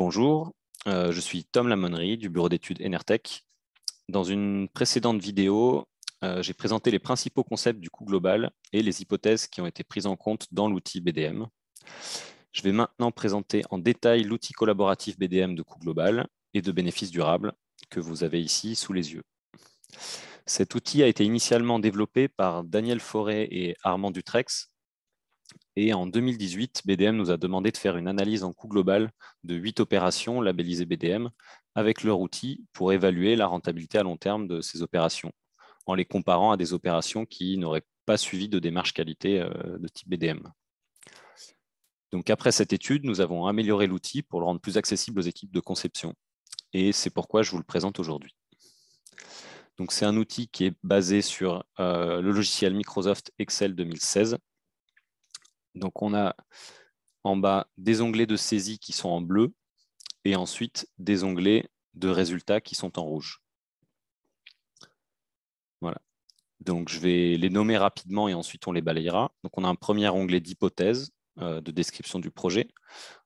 Bonjour, euh, je suis Tom Lamonerie du bureau d'études Enertech. Dans une précédente vidéo, euh, j'ai présenté les principaux concepts du coût global et les hypothèses qui ont été prises en compte dans l'outil BDM. Je vais maintenant présenter en détail l'outil collaboratif BDM de coût global et de bénéfices durables que vous avez ici sous les yeux. Cet outil a été initialement développé par Daniel Forêt et Armand Dutrex et en 2018, BDM nous a demandé de faire une analyse en coût global de huit opérations labellisées BDM avec leur outil pour évaluer la rentabilité à long terme de ces opérations, en les comparant à des opérations qui n'auraient pas suivi de démarche qualité euh, de type BDM. Donc après cette étude, nous avons amélioré l'outil pour le rendre plus accessible aux équipes de conception. Et c'est pourquoi je vous le présente aujourd'hui. Donc c'est un outil qui est basé sur euh, le logiciel Microsoft Excel 2016 donc on a en bas des onglets de saisie qui sont en bleu et ensuite des onglets de résultats qui sont en rouge. Voilà. Donc je vais les nommer rapidement et ensuite on les balayera. Donc on a un premier onglet d'hypothèse euh, de description du projet,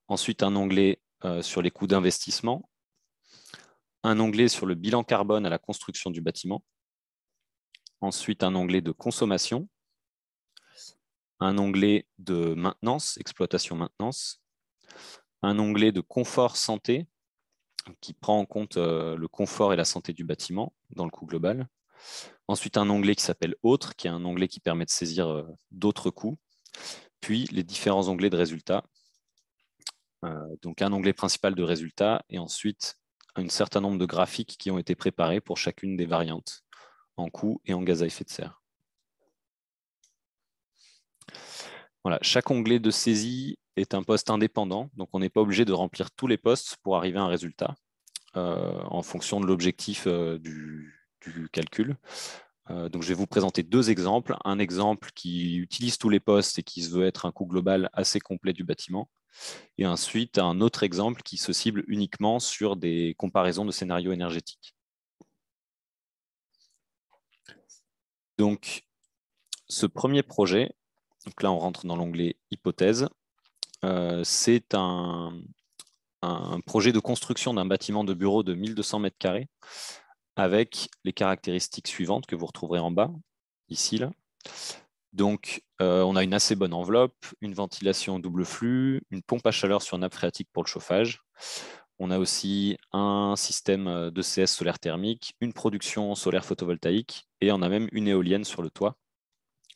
ensuite un onglet euh, sur les coûts d'investissement, un onglet sur le bilan carbone à la construction du bâtiment, ensuite un onglet de consommation, un onglet de maintenance, exploitation maintenance, un onglet de confort santé qui prend en compte euh, le confort et la santé du bâtiment dans le coût global. Ensuite, un onglet qui s'appelle Autre, qui est un onglet qui permet de saisir euh, d'autres coûts. Puis, les différents onglets de résultats. Euh, donc, un onglet principal de résultats et ensuite un certain nombre de graphiques qui ont été préparés pour chacune des variantes en coût et en gaz à effet de serre. chaque onglet de saisie est un poste indépendant, donc on n'est pas obligé de remplir tous les postes pour arriver à un résultat euh, en fonction de l'objectif euh, du, calcul. Euh, donc je vais vous présenter deux exemples. Un exemple qui utilise tous les postes et qui se veut être un coût global assez complet du bâtiment. Et ensuite, un autre exemple qui se cible uniquement sur des comparaisons de scénarios énergétiques. Donc, ce premier projet, donc là, on rentre dans l'onglet hypothèse. Euh, c'est un, projet de construction d'un bâtiment de bureau de 1200 m carrés avec les caractéristiques suivantes que vous retrouverez en bas, ici, là. Donc, euh, on a une assez bonne enveloppe, une ventilation double flux, une pompe à chaleur sur nappe phréatique pour le chauffage. On a aussi un système de CS solaire thermique, une production solaire photovoltaïque et on a même une éolienne sur le toit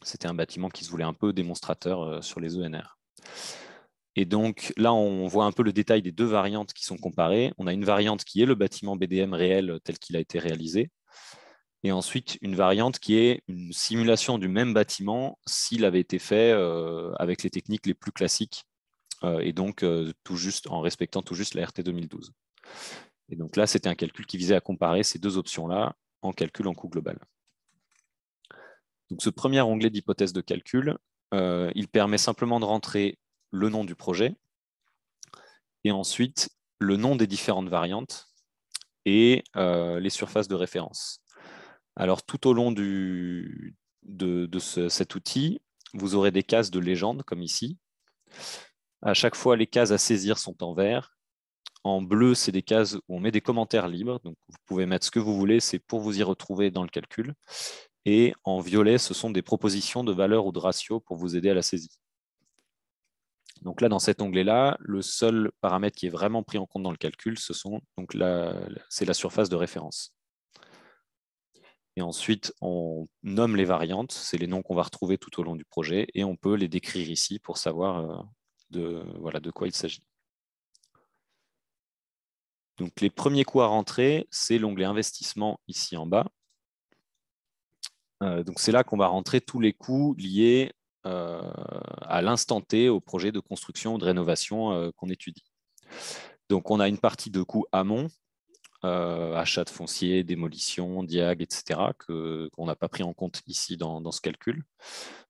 c'était un bâtiment qui se voulait un peu démonstrateur euh, sur les ENR. Et donc là, on voit un peu le détail des deux variantes qui sont comparées. On a une variante qui est le bâtiment BDM réel euh, tel qu'il a été réalisé, et ensuite une variante qui est une simulation du même bâtiment s'il avait été fait euh, avec les techniques les plus classiques, et donc tout juste en respectant tout juste la RT 2012. Et donc là, c'était un calcul qui visait à comparer ces deux options-là en calcul en coût global ce premier onglet d'hypothèse de calcul, euh, il permet simplement de rentrer le nom du projet et ensuite le nom des différentes variantes et euh, les surfaces de référence. Alors tout au long de, cet outil, vous aurez des cases de légende comme ici. À chaque fois, les cases à saisir sont en vert. En bleu, c'est des cases où on met des commentaires libres. Donc, vous pouvez mettre ce que vous voulez. C'est pour vous y retrouver dans le calcul. Et en violet, ce sont des propositions de valeur ou de ratio pour vous aider à la saisie. Donc là, dans cet onglet-là, le seul paramètre qui est vraiment pris en compte dans le calcul, ce sont c'est la surface de référence. Et ensuite, on nomme les variantes, c'est les noms qu'on va retrouver tout au long du projet, et on peut les décrire ici pour savoir euh, de, de quoi il s'agit. Donc les premiers coûts à rentrer, c'est l'onglet investissement ici en bas, euh, donc c'est là qu'on va rentrer tous les coûts liés euh, à l'instant T au projet de construction ou de rénovation euh, qu'on étudie. Donc on a une partie de coûts amont, euh, achat de foncier, démolition, diag, etc., qu'on n'a pas pris en compte ici dans, ce calcul.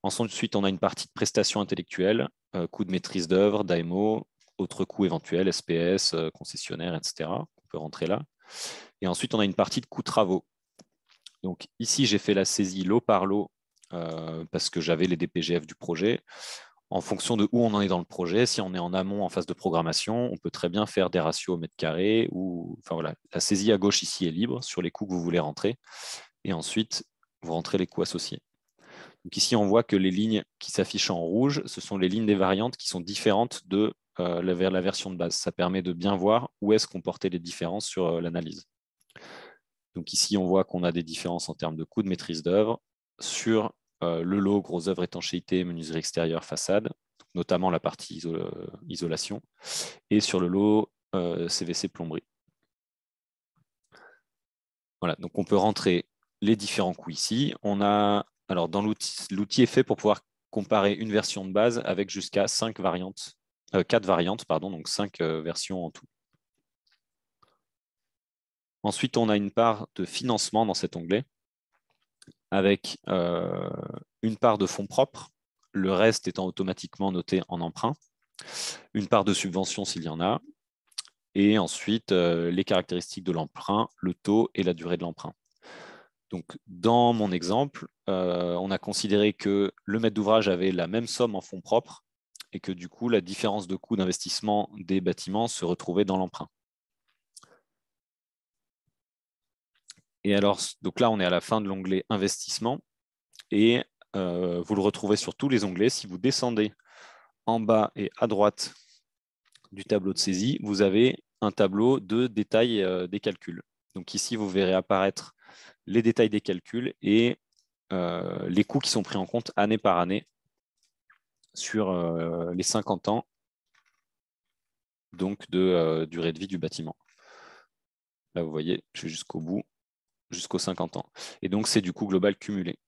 Ensuite, on a une partie de prestations intellectuelles, coûts de maîtrise d'œuvre, daimo, autres coûts éventuels, SPS, concessionnaires, etc., qu'on peut rentrer là. Et ensuite, on a une partie de coûts travaux, donc ici, j'ai fait la saisie lot par lot euh, parce que j'avais les DPGF du projet. En fonction de où on en est dans le projet, si on est en amont en phase de programmation, on peut très bien faire des ratios au mètre carré ou enfin voilà, la saisie à gauche ici est libre sur les coûts que vous voulez rentrer et ensuite vous rentrez les coûts associés. Donc ici, on voit que les lignes qui s'affichent en rouge, ce sont les lignes des variantes qui sont différentes de euh, la, version de base. Ça permet de bien voir où est-ce qu'on portait les différences sur euh, l'analyse. Donc ici, on voit qu'on a des différences en termes de coûts de maîtrise d'œuvre sur euh, le lot gros œuvre, étanchéité, menuiserie extérieure, façade, notamment la partie euh, isolation, et sur le lot CVC euh, plomberie. Voilà, donc on peut rentrer les différents coûts ici. On a, alors dans l'outil est fait pour pouvoir comparer une version de base avec jusqu'à 5 variantes, 4 variantes, pardon, donc 5 versions en tout. Ensuite, on a une part de financement dans cet onglet avec euh, une part de fonds propres, le reste étant automatiquement noté en emprunt, une part de subvention s'il y en a, et ensuite euh, les caractéristiques de l'emprunt, le taux et la durée de l'emprunt. Donc, dans mon exemple, euh, on a considéré que le maître d'ouvrage avait la même somme en fonds propres et que du coup, la différence de coût d'investissement des bâtiments se retrouvait dans l'emprunt. Et alors, donc là, on est à la fin de l'onglet investissement et euh, vous le retrouvez sur tous les onglets. Si vous descendez en bas et à droite du tableau de saisie, vous avez un tableau de détails euh, des calculs. Donc ici, vous verrez apparaître les détails des calculs et euh, les coûts qui sont pris en compte année par année sur les 50 ans donc de durée de vie du bâtiment. Là, vous voyez, je suis jusqu'au bout jusqu'aux 50 ans. Et donc, c'est du coût global cumulé.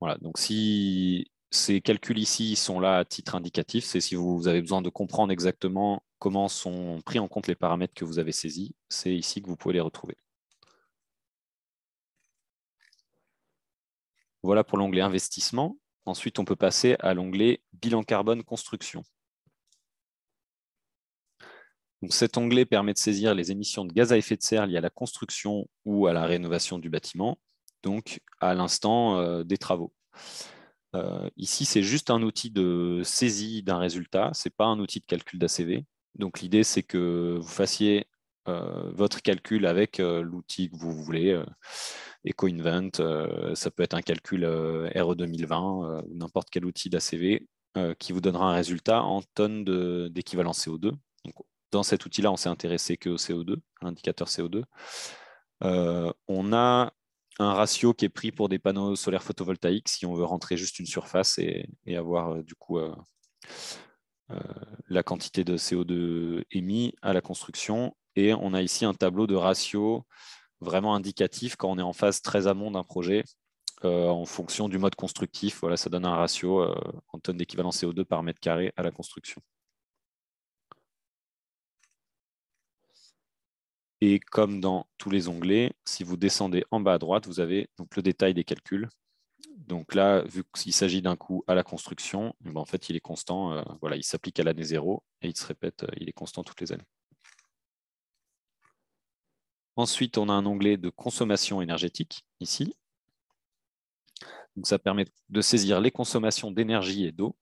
Voilà, donc si ces calculs ici sont là à titre indicatif, c'est si vous avez besoin de comprendre exactement comment sont pris en compte les paramètres que vous avez saisis, c'est ici que vous pouvez les retrouver. Voilà pour l'onglet investissement. Ensuite, on peut passer à l'onglet bilan carbone construction cet onglet permet de saisir les émissions de gaz à effet de serre liées à la construction ou à la rénovation du bâtiment, donc à l'instant euh, des travaux. Euh, ici, c'est juste un outil de saisie d'un résultat, ce n'est pas un outil de calcul d'ACV. Donc l'idée, c'est que vous fassiez euh, votre calcul avec l'outil que vous voulez, EcoInvent, ça peut être un calcul RE 2020 ou n'importe quel outil d'ACV qui vous donnera un résultat en tonnes d'équivalent CO2 dans cet outil-là, on s'est intéressé qu'au CO2, à l'indicateur CO2. Euh, on a un ratio qui est pris pour des panneaux solaires photovoltaïques si on veut rentrer juste une surface et, avoir euh, du coup euh, la quantité de CO2 émis à la construction. Et on a ici un tableau de ratio vraiment indicatif quand on est en phase très amont d'un projet en fonction du mode constructif. Voilà, ça donne un ratio en tonnes d'équivalent CO2 par mètre carré à la construction. Et comme dans tous les onglets, si vous descendez en bas à droite, vous avez donc le détail des calculs. Donc là, vu qu'il s'agit d'un coût à la construction, eh ben, en fait, il est constant. Euh, voilà, il s'applique à l'année zéro et il se répète, euh, il est constant toutes les années. Ensuite, on a un onglet de consommation énergétique ici. Donc, ça permet de saisir les consommations d'énergie et d'eau.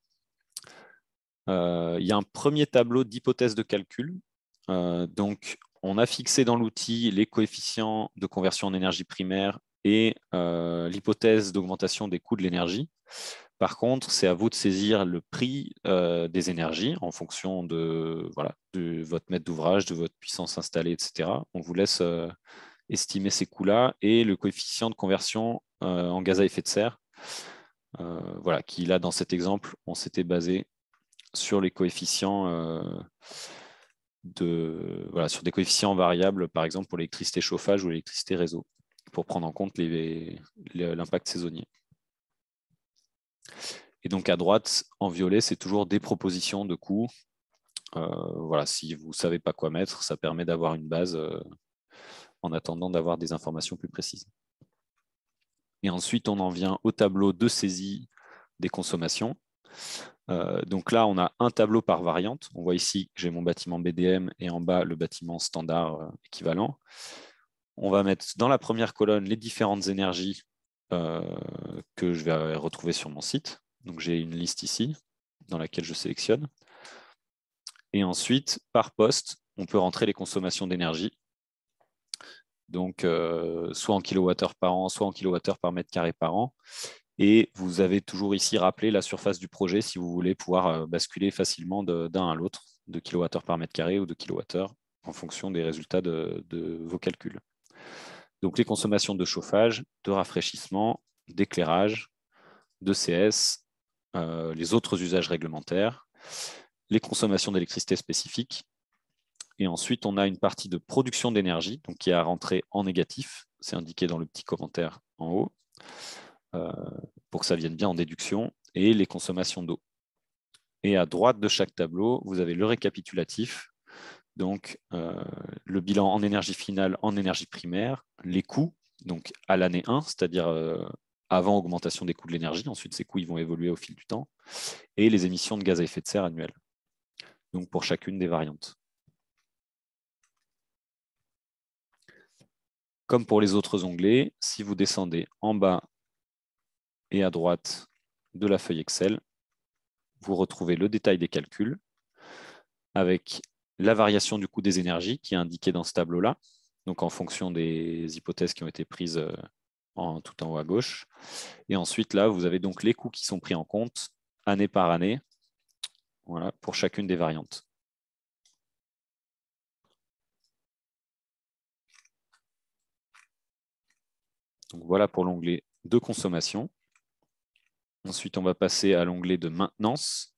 Euh, il y a un premier tableau d'hypothèses de calcul. Euh, donc, on a fixé dans l'outil les coefficients de conversion en énergie primaire et euh, l'hypothèse d'augmentation des coûts de l'énergie. Par contre, c'est à vous de saisir le prix euh, des énergies en fonction de, voilà, de votre mètre d'ouvrage, de votre puissance installée, etc. On vous laisse euh, estimer ces coûts-là et le coefficient de conversion en gaz à effet de serre. voilà, qui là, dans cet exemple, on s'était basé sur les coefficients de, sur des coefficients variables, par exemple pour l'électricité chauffage ou l'électricité réseau, pour prendre en compte l'impact saisonnier. Et donc à droite, en violet, c'est toujours des propositions de coûts. Euh, voilà, si vous ne savez pas quoi mettre, ça permet d'avoir une base euh, en attendant d'avoir des informations plus précises. Et ensuite, on en vient au tableau de saisie des consommations. Euh, donc là, on a un tableau par variante. On voit ici que j'ai mon bâtiment BDM et en bas le bâtiment standard euh, équivalent. On va mettre dans la première colonne les différentes énergies euh, que je vais retrouver sur mon site. Donc j'ai une liste ici dans laquelle je sélectionne. Et ensuite, par poste, on peut rentrer les consommations d'énergie. Donc, soit en kilowattheure par an, soit en kilowattheure par mètre carré par an. Et vous avez toujours ici rappelé la surface du projet si vous voulez pouvoir euh, basculer facilement d'un à l'autre, de kWh par mètre carré ou de kWh en fonction des résultats de, vos calculs. Donc les consommations de chauffage, de rafraîchissement, d'éclairage, de CS, euh, les autres usages réglementaires, les consommations d'électricité spécifiques. Et ensuite, on a une partie de production d'énergie donc qui est à rentrer en négatif. C'est indiqué dans le petit commentaire en haut. Euh, pour que ça vienne bien en déduction, et les consommations d'eau. Et à droite de chaque tableau, vous avez le récapitulatif, donc euh, le bilan en énergie finale, en énergie primaire, les coûts, donc à l'année 1, c'est-à-dire euh, avant augmentation des coûts de l'énergie, ensuite ces coûts ils vont évoluer au fil du temps, et les émissions de gaz à effet de serre annuelles, donc pour chacune des variantes. Comme pour les autres onglets, si vous descendez en bas et à droite de la feuille Excel, vous retrouvez le détail des calculs avec la variation du coût des énergies qui est indiquée dans ce tableau-là, donc en fonction des hypothèses qui ont été prises euh, en, tout en haut à gauche. Et ensuite, là, vous avez donc les coûts qui sont pris en compte année par année pour chacune des variantes. Donc voilà pour l'onglet de consommation. Ensuite, on va passer à l'onglet de maintenance.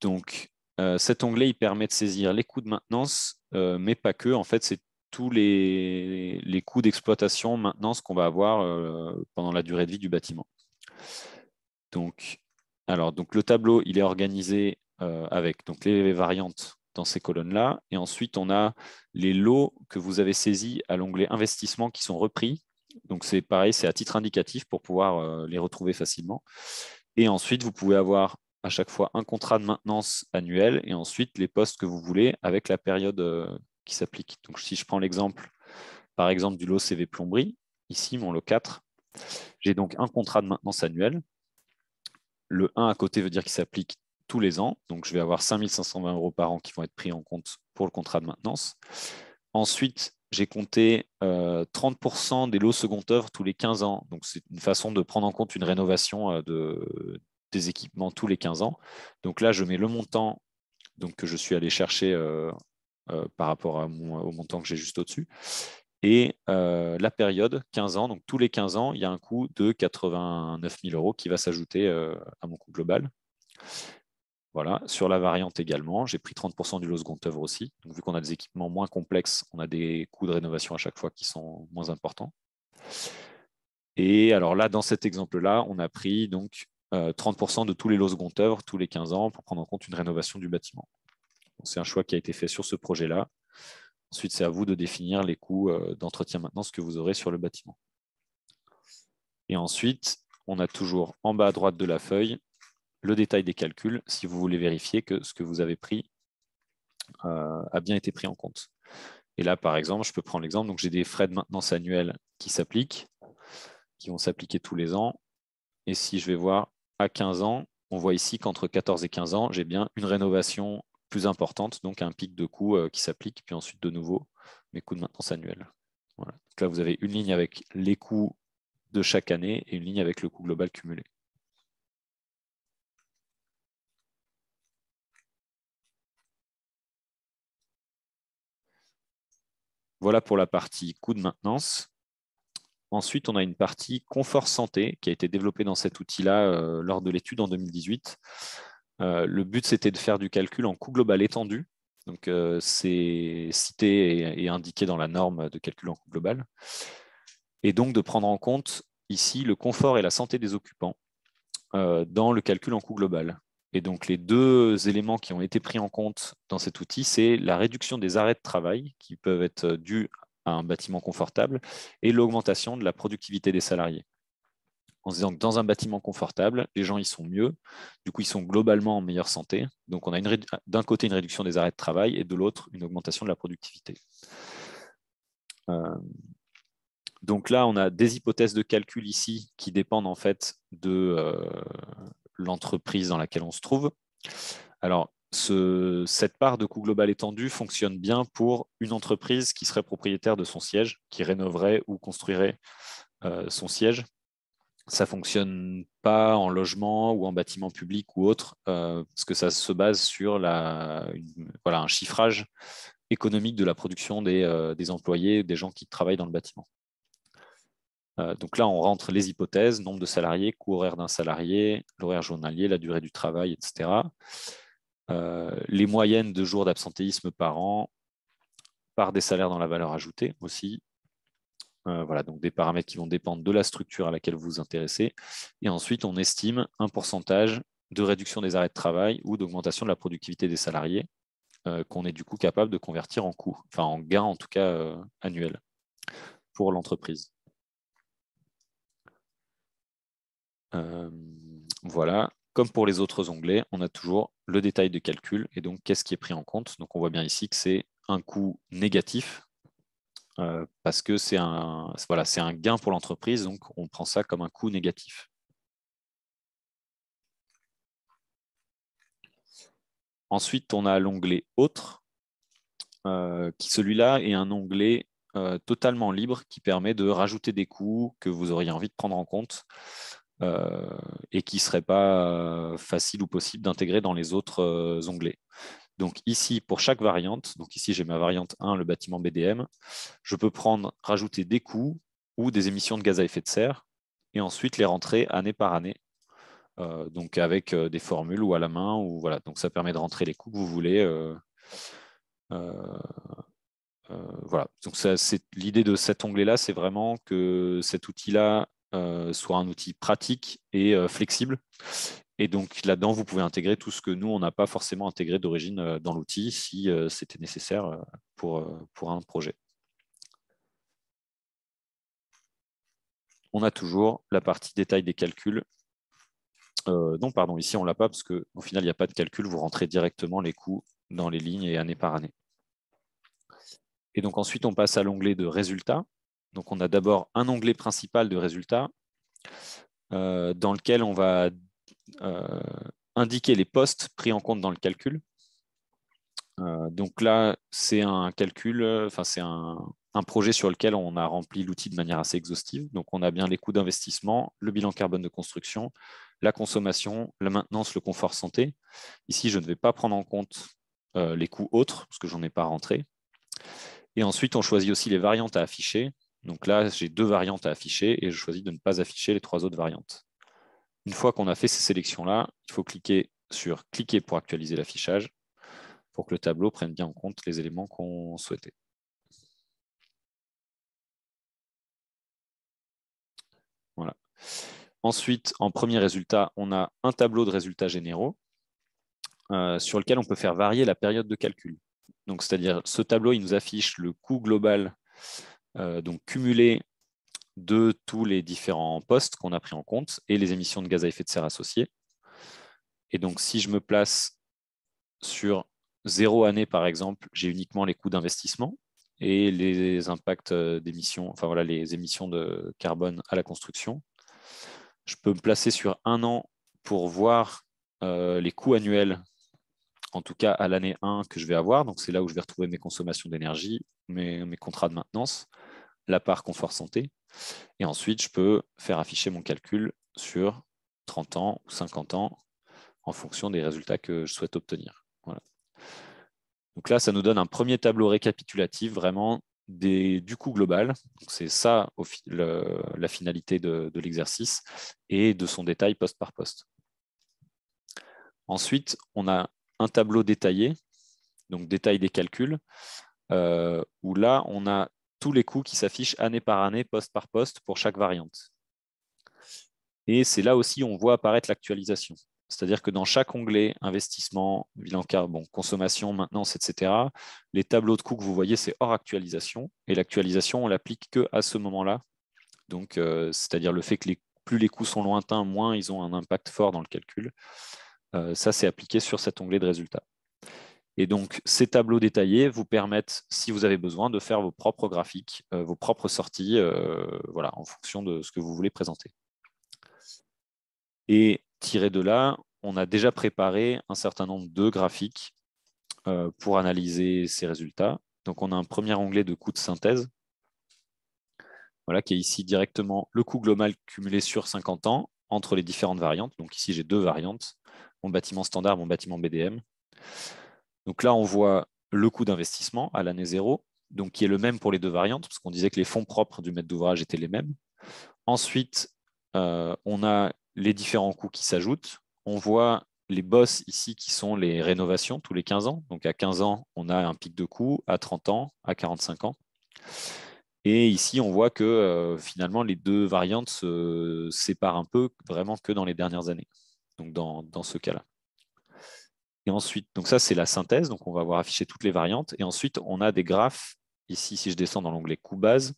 Donc, euh, cet onglet, il permet de saisir les coûts de maintenance, euh, mais pas que. En fait, c'est tous les, coûts d'exploitation, maintenance qu'on va avoir euh, pendant la durée de vie du bâtiment. Donc, alors, donc le tableau, il est organisé avec donc, les variantes dans ces colonnes-là. Et ensuite, on a les lots que vous avez saisis à l'onglet investissement qui sont repris donc c'est pareil, c'est à titre indicatif pour pouvoir euh, les retrouver facilement. Et ensuite, vous pouvez avoir à chaque fois un contrat de maintenance annuel et ensuite les postes que vous voulez avec la période euh, qui s'applique. Donc si je prends l'exemple, par exemple, du lot CV plomberie, ici, mon lot 4, j'ai donc un contrat de maintenance annuel. Le 1 à côté veut dire qu'il s'applique tous les ans. Donc, je vais avoir 520 euros par an qui vont être pris en compte pour le contrat de maintenance. Ensuite, j'ai compté 30% euh, des lots seconde œuvre tous les 15 ans. Donc, c'est une façon de prendre en compte une rénovation euh, des équipements tous les 15 ans. Donc là, je mets le montant donc, que je suis allé chercher euh, par rapport au montant que j'ai juste au-dessus. Et la période, 15 ans, donc tous les 15 ans, il y a un coût de 89 000 euros qui va s'ajouter à mon coût global. Voilà. Sur la variante également, j'ai pris 30% du lot second œuvre aussi. Donc, vu qu'on a des équipements moins complexes, on a des coûts de rénovation à chaque fois qui sont moins importants. Et alors là, dans cet exemple-là, on a pris donc 30% euh, de tous les lots seconde œuvre tous les 15 ans pour prendre en compte une rénovation du bâtiment. C'est un choix qui a été fait sur ce projet-là. Ensuite, c'est à vous de définir les coûts euh, d'entretien maintenant, ce que vous aurez sur le bâtiment. Et ensuite, on a toujours en bas à droite de la feuille le détail des calculs si vous voulez vérifier que ce que vous avez pris euh, a bien été pris en compte. Et là, par exemple, je peux prendre l'exemple. Donc, j'ai des frais de maintenance annuels qui s'appliquent, qui vont s'appliquer tous les ans. Et si je vais voir à 15 ans, on voit ici qu'entre 14 et 15 ans, j'ai bien une rénovation plus importante, donc un pic de coût euh, qui s'applique, puis ensuite de nouveau mes coûts de maintenance annuels. là, vous avez une ligne avec les coûts de chaque année et une ligne avec le coût global cumulé. Voilà pour la partie coût de maintenance. Ensuite, on a une partie confort santé qui a été développée dans cet outil-là euh, lors de l'étude en 2018. Euh, le but, c'était de faire du calcul en coût global étendu. Donc, euh, c'est cité et, et, indiqué dans la norme de calcul en coût global. Et donc, de prendre en compte ici le confort et la santé des occupants dans le calcul en coût global. Et donc, les deux éléments qui ont été pris en compte dans cet outil, c'est la réduction des arrêts de travail qui peuvent être dus à un bâtiment confortable et l'augmentation de la productivité des salariés. En se disant que dans un bâtiment confortable, les gens y sont mieux, du coup ils sont globalement en meilleure santé. Donc on a d'un côté une réduction des arrêts de travail et de l'autre une augmentation de la productivité. Euh, donc là on a des hypothèses de calcul ici qui dépendent en fait de, euh, l'entreprise dans laquelle on se trouve. Alors, ce, cette part de coût global étendu fonctionne bien pour une entreprise qui serait propriétaire de son siège, qui rénoverait ou construirait euh, son siège. Ça ne fonctionne pas en logement ou en bâtiment public ou autre, euh, parce que ça se base sur la, voilà, un chiffrage économique de la production euh, des employés, des gens qui travaillent dans le bâtiment. Euh, donc là, on rentre les hypothèses, nombre de salariés, coût horaire d'un salarié, l'horaire journalier, la durée du travail, etc. Euh, les moyennes de jours d'absentéisme par an, par des salaires dans la valeur ajoutée aussi. Euh, voilà, donc des paramètres qui vont dépendre de la structure à laquelle vous vous intéressez. Et ensuite, on estime un pourcentage de réduction des arrêts de travail ou d'augmentation de la productivité des salariés qu'on est du coup capable de convertir en coût, enfin en gain en tout cas annuel pour l'entreprise. Euh, voilà, comme pour les autres onglets, on a toujours le détail de calcul et donc qu'est-ce qui est pris en compte. Donc on voit bien ici que c'est un coût négatif euh, parce que c'est un, un gain pour l'entreprise, donc on prend ça comme un coût négatif. Ensuite, on a l'onglet autre, euh, qui celui-là est un onglet totalement libre qui permet de rajouter des coûts que vous auriez envie de prendre en compte. Euh, et qui ne serait pas euh, facile ou possible d'intégrer dans les autres euh, onglets. Donc ici, pour chaque variante, donc ici j'ai ma variante 1, le bâtiment BDM, je peux prendre, rajouter des coûts ou des émissions de gaz à effet de serre, et ensuite les rentrer année par année, donc avec des formules ou à la main, ou voilà. Donc ça permet de rentrer les coûts que vous voulez. voilà. Donc l'idée de cet onglet-là, c'est vraiment que cet outil-là euh, soit un outil pratique et euh, flexible. Et donc là-dedans, vous pouvez intégrer tout ce que nous, on n'a pas forcément intégré d'origine euh, dans l'outil si c'était nécessaire pour, un projet. On a toujours la partie détail des calculs. non, pardon, ici on ne l'a pas parce qu'au final, il n'y a pas de calcul, vous rentrez directement les coûts dans les lignes et année par année. Et donc ensuite, on passe à l'onglet de résultats. Donc, on a d'abord un onglet principal de résultats euh, dans lequel on va euh, indiquer les postes pris en compte dans le calcul. Euh, donc là, c'est un calcul, enfin c'est un, projet sur lequel on a rempli l'outil de manière assez exhaustive. Donc on a bien les coûts d'investissement, le bilan carbone de construction, la consommation, la maintenance, le confort santé. Ici, je ne vais pas prendre en compte les coûts autres, parce que n'en ai pas rentré. Et ensuite, on choisit aussi les variantes à afficher. Donc là, j'ai deux variantes à afficher et je choisis de ne pas afficher les trois autres variantes. Une fois qu'on a fait ces sélections-là, il faut cliquer sur « Cliquer pour actualiser l'affichage » pour que le tableau prenne bien en compte les éléments qu'on souhaitait. Voilà. Ensuite, en premier résultat, on a un tableau de résultats généraux euh, sur lequel on peut faire varier la période de calcul. Donc, c'est-à-dire, ce tableau, il nous affiche le coût global euh, donc cumulé de tous les différents postes qu'on a pris en compte et les émissions de gaz à effet de serre associées. Et donc, si je me place sur zéro année, par exemple, j'ai uniquement les coûts d'investissement et les impacts euh, d'émissions, enfin voilà, les émissions de carbone à la construction. Je peux me placer sur un an pour voir euh, les coûts annuels en tout cas à l'année 1 que je vais avoir. Donc c'est là où je vais retrouver mes consommations d'énergie, mes, contrats de maintenance, la part confort santé. Et ensuite, je peux faire afficher mon calcul sur 30 ans ou 50 ans en fonction des résultats que je souhaite obtenir. Donc là, ça nous donne un premier tableau récapitulatif vraiment des, du coût global. C'est ça la finalité de, de l'exercice et de son détail poste par poste. Ensuite, on a un tableau détaillé, donc détail des calculs, euh, où là, on a tous les coûts qui s'affichent année par année, poste par poste, pour chaque variante. Et c'est là aussi on voit apparaître l'actualisation. C'est-à-dire que dans chaque onglet, investissement, bilan carbone, consommation, maintenance, etc., les tableaux de coûts que vous voyez, c'est hors actualisation. Et l'actualisation, on l'applique qu'à ce moment-là. Donc, euh, c'est-à-dire le fait que plus les coûts sont lointains, moins ils ont un impact fort dans le calcul. Euh, ça, c'est appliqué sur cet onglet de résultats. Et donc, ces tableaux détaillés vous permettent, si vous avez besoin, de faire vos propres graphiques, euh, vos propres sorties, euh, voilà, en fonction de ce que vous voulez présenter. Et tiré de là, on a déjà préparé un certain nombre de graphiques pour analyser ces résultats. Donc, on a un premier onglet de coût de synthèse, voilà, qui est ici directement le coût global cumulé sur 50 ans entre les différentes variantes. Donc, ici, j'ai deux variantes, mon bâtiment standard, mon bâtiment BDM. Donc là, on voit le coût d'investissement à l'année zéro, donc qui est le même pour les deux variantes, parce qu'on disait que les fonds propres du maître d'ouvrage étaient les mêmes. Ensuite, euh, on a les différents coûts qui s'ajoutent. On voit les bosses ici qui sont les rénovations tous les 15 ans. Donc à 15 ans, on a un pic de coût, à 30 ans, à 45 ans. Et ici, on voit que euh, finalement, les deux variantes se séparent un peu, vraiment que dans les dernières années donc dans, ce cas-là. Et ensuite, donc ça c'est la synthèse, donc on va avoir affiché toutes les variantes. Et ensuite, on a des graphes. Ici, si je descends dans l'onglet coût base,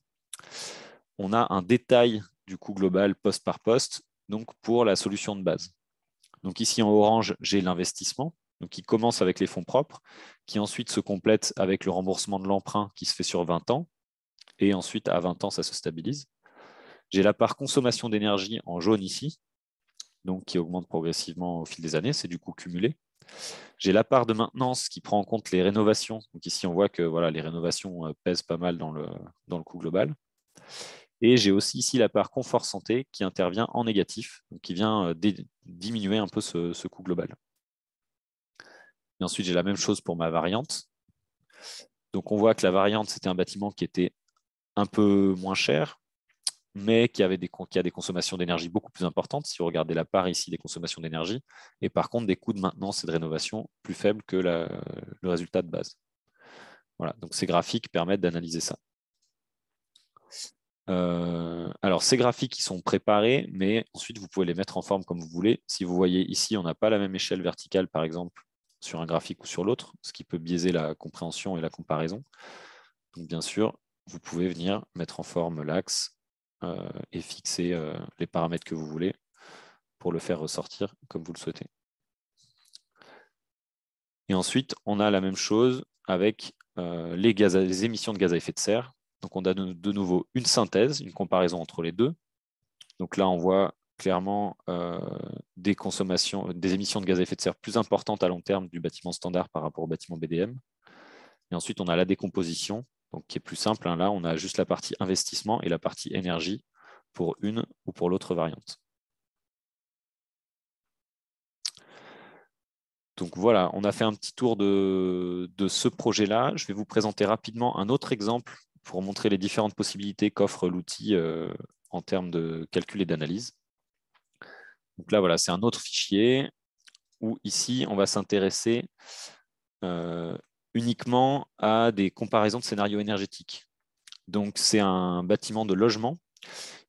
on a un détail du coût global poste par poste, donc pour la solution de base. Donc ici en orange, j'ai l'investissement, donc qui commence avec les fonds propres, qui ensuite se complète avec le remboursement de l'emprunt qui se fait sur 20 ans, et ensuite à 20 ans, ça se stabilise. J'ai la part consommation d'énergie en jaune ici, donc qui augmente progressivement au fil des années. C'est du coût cumulé. J'ai la part de maintenance qui prend en compte les rénovations. ici, on voit que voilà, les rénovations euh, pèsent pas mal dans le, coût global. Et j'ai aussi ici la part confort santé qui intervient en négatif, qui vient euh, diminuer un peu ce, ce coût global. Et ensuite, j'ai la même chose pour ma variante. Donc on voit que la variante, c'était un bâtiment qui était un peu moins cher, mais qui, avait des, qui a des consommations d'énergie beaucoup plus importantes, si vous regardez la part ici des consommations d'énergie, et par contre des coûts de maintenance et de rénovation plus faibles que le résultat de base. Voilà, donc ces graphiques permettent d'analyser ça. Euh, alors, ces graphiques sont préparés, mais ensuite vous pouvez les mettre en forme comme vous voulez. Si vous voyez ici, on n'a pas la même échelle verticale, par exemple, sur un graphique ou sur l'autre, ce qui peut biaiser la compréhension et la comparaison. Donc, bien sûr, vous pouvez venir mettre en forme l'axe euh, et fixer euh, les paramètres que vous voulez pour le faire ressortir comme vous le souhaitez. Et ensuite, on a la même chose avec euh, les, émissions de gaz à effet de serre. Donc, on a de nouveau une synthèse, une comparaison entre les deux. Donc là, on voit clairement des consommations, des émissions de gaz à effet de serre plus importantes à long terme du bâtiment standard par rapport au bâtiment BDM. Et ensuite, on a la décomposition qui est plus simple. Hein. Là, on a juste la partie investissement et la partie énergie pour une ou pour l'autre variante. Donc voilà, on a fait un petit tour de, ce projet-là. Je vais vous présenter rapidement un autre exemple pour montrer les différentes possibilités qu'offre l'outil euh, en termes de calcul et d'analyse. Donc là, voilà, c'est un autre fichier où ici, on va s'intéresser euh, uniquement à des comparaisons de scénarios énergétiques. Donc c'est un bâtiment de logement,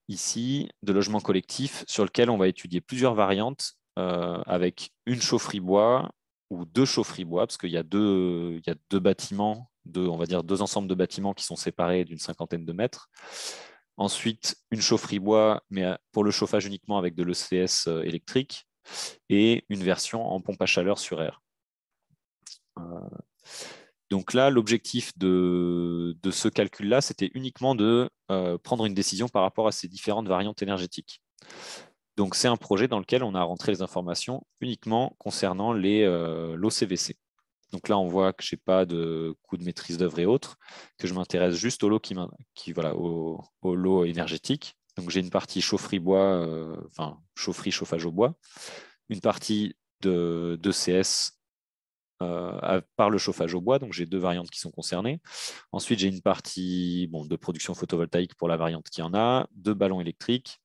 ici, de logement collectif, sur lequel on va étudier plusieurs variantes euh, avec une chaufferie bois ou deux chaufferies bois, parce qu'il y, a deux, bâtiments, on va dire deux ensembles de bâtiments qui sont séparés d'une cinquantaine de mètres. Ensuite, une chaufferie bois, mais pour le chauffage uniquement avec de l'ECS euh, électrique, et une version en pompe à chaleur sur air. Euh, donc là, l'objectif de, ce calcul-là, c'était uniquement de euh, prendre une décision par rapport à ces différentes variantes énergétiques. Donc c'est un projet dans lequel on a rentré les informations uniquement concernant euh, l'OCVC. CVC donc là, on voit que je n'ai pas de coût de maîtrise d'œuvre et autres, que je m'intéresse juste au lot, qui, au, lot énergétique. Donc j'ai une partie chaufferie bois, euh, enfin chaufferie, chauffage au bois, une partie de, de CS euh, par le chauffage au bois. Donc, j'ai deux variantes qui sont concernées. Ensuite, j'ai une partie de production photovoltaïque pour la variante qui en a, deux ballons électriques,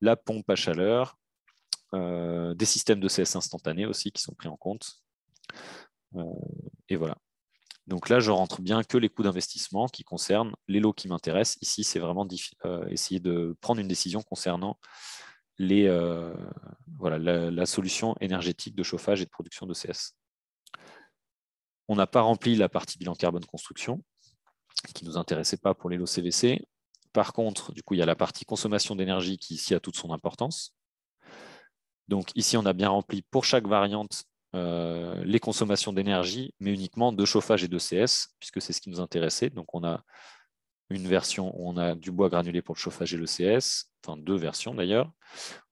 la pompe à chaleur, euh, des systèmes de CS instantanés aussi qui sont pris en compte. Euh, et voilà. Donc là, je rentre bien que les coûts d'investissement qui concernent les lots qui m'intéressent. Ici, c'est vraiment essayer de prendre une décision concernant les, voilà, la solution énergétique de chauffage et de production de CS. On n'a pas rempli la partie bilan carbone construction, qui ne nous intéressait pas pour les lots CVC. Par contre, du coup, il y a la partie consommation d'énergie qui ici a toute son importance. Donc ici, on a bien rempli pour chaque variante euh, les consommations d'énergie, mais uniquement de chauffage et de CS, puisque c'est ce qui nous intéressait. Donc on a une version où on a du bois granulé pour le chauffage et l'ECS, enfin deux versions d'ailleurs.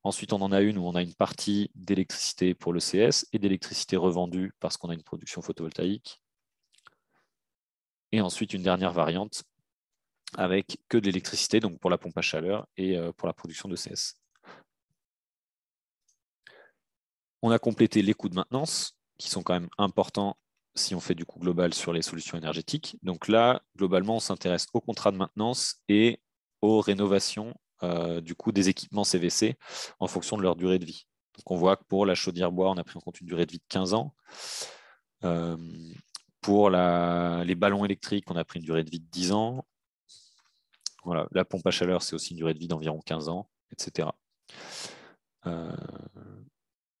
Ensuite, on en a une où on a une partie d'électricité pour le CS et d'électricité revendue parce qu'on a une production photovoltaïque. Et ensuite, une dernière variante avec que de l'électricité, donc pour la pompe à chaleur et euh, pour la production de CS. On a complété les coûts de maintenance, qui sont quand même importants si on fait du coup global sur les solutions énergétiques. Donc là, globalement, on s'intéresse aux contrats de maintenance et aux rénovations euh, du coût des équipements CVC en fonction de leur durée de vie. Donc on voit que pour la chaudière bois, on a pris en compte une durée de vie de 15 ans. Euh, pour les ballons électriques, on a pris une durée de vie de 10 ans. Voilà, la pompe à chaleur, c'est aussi une durée de vie d'environ 15 ans, etc. Euh,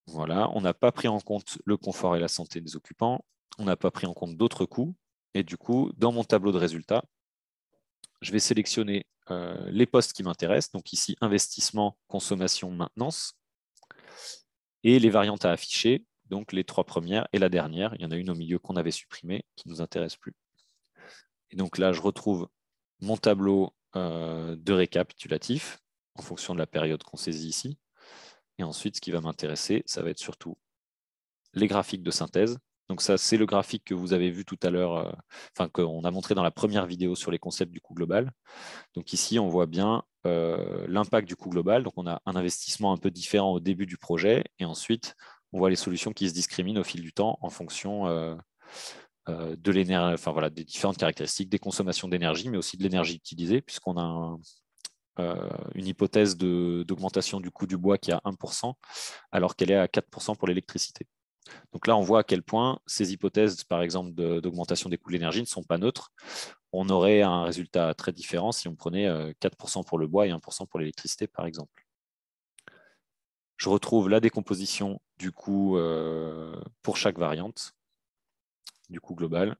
voilà, on n'a pas pris en compte le confort et la santé des occupants, on n'a pas pris en compte d'autres coûts. Et du coup, dans mon tableau de résultats, je vais sélectionner euh, les postes qui m'intéressent. Donc ici, investissement, consommation, maintenance. Et les variantes à afficher, donc les trois premières et la dernière. Il y en a une au milieu qu'on avait supprimée qui ne nous intéresse plus. Et donc là, je retrouve mon tableau euh, de récapitulatif en fonction de la période qu'on saisit ici. Et ensuite, ce qui va m'intéresser, ça va être surtout les graphiques de synthèse donc ça, c'est le graphique que vous avez vu tout à l'heure, euh, qu'on a montré dans la première vidéo sur les concepts du coût global. Donc ici, on voit bien euh, l'impact du coût global. Donc on a un investissement un peu différent au début du projet et ensuite, on voit les solutions qui se discriminent au fil du temps en fonction euh, de enfin voilà, des différentes caractéristiques, des consommations d'énergie, mais aussi de l'énergie utilisée, puisqu'on a une hypothèse d'augmentation du coût du bois qui est à 1%, alors qu'elle est à 4% pour l'électricité. Donc là, on voit à quel point ces hypothèses, par exemple, d'augmentation des coûts de l'énergie ne sont pas neutres. On aurait un résultat très différent si on prenait 4% euh, pour le bois et 1% pour l'électricité, par exemple. Je retrouve la décomposition du coût euh, pour chaque variante, du coût global.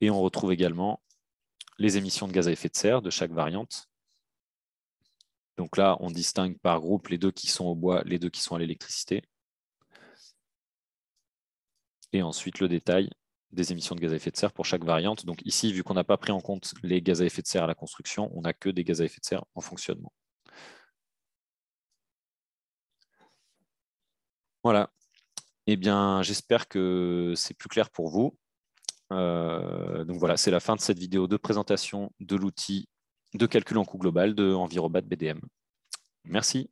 Et on retrouve également les émissions de gaz à effet de serre de chaque variante donc là, on distingue par groupe les deux qui sont au bois, les deux qui sont à l'électricité. Et ensuite, le détail des émissions de gaz à effet de serre pour chaque variante. Donc ici, vu qu'on n'a pas pris en compte les gaz à effet de serre à la construction, on n'a que des gaz à effet de serre en fonctionnement. Voilà. Eh bien, j'espère que c'est plus clair pour vous. Euh, donc voilà, c'est la fin de cette vidéo de présentation de l'outil de calcul en coût global de Envirobat BDM. Merci.